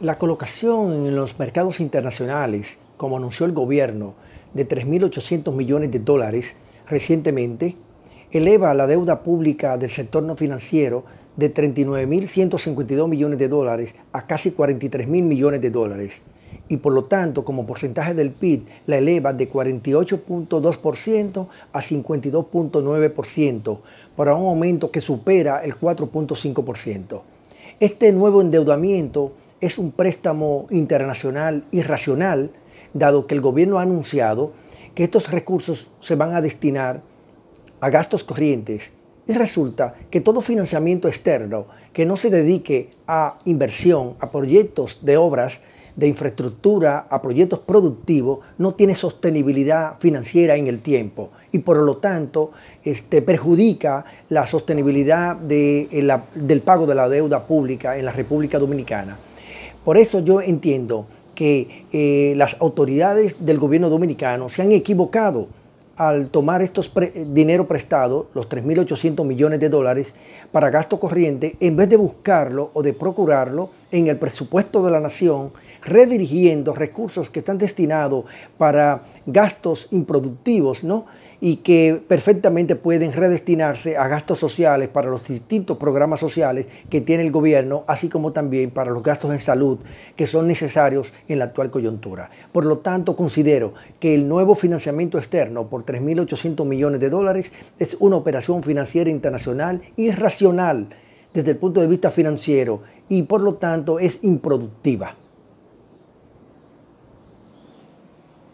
La colocación en los mercados internacionales, como anunció el gobierno, de 3.800 millones de dólares recientemente, eleva la deuda pública del sector no financiero de 39.152 millones de dólares a casi 43.000 millones de dólares y por lo tanto como porcentaje del PIB la eleva de 48.2% a 52.9% para un aumento que supera el 4.5%. Este nuevo endeudamiento es un préstamo internacional irracional, dado que el gobierno ha anunciado que estos recursos se van a destinar a gastos corrientes y resulta que todo financiamiento externo que no se dedique a inversión, a proyectos de obras, de infraestructura, a proyectos productivos, no tiene sostenibilidad financiera en el tiempo y por lo tanto este, perjudica la sostenibilidad del pago de la deuda pública en la República Dominicana. Por eso yo entiendo que eh, las autoridades del gobierno dominicano se han equivocado al tomar estos eh, dinero prestado, los 3.800 millones de dólares, para gasto corriente, en vez de buscarlo o de procurarlo en el presupuesto de la nación redirigiendo recursos que están destinados para gastos improductivos, y que perfectamente pueden redestinarse a gastos sociales para los distintos programas sociales que tiene el gobierno, así como también para los gastos en salud que son necesarios en la actual coyuntura. Por lo tanto, considero que el nuevo financiamiento externo por 3.800 millones de dólares es una operación financiera internacional irracional desde el punto de vista financiero y por lo tanto es improductiva.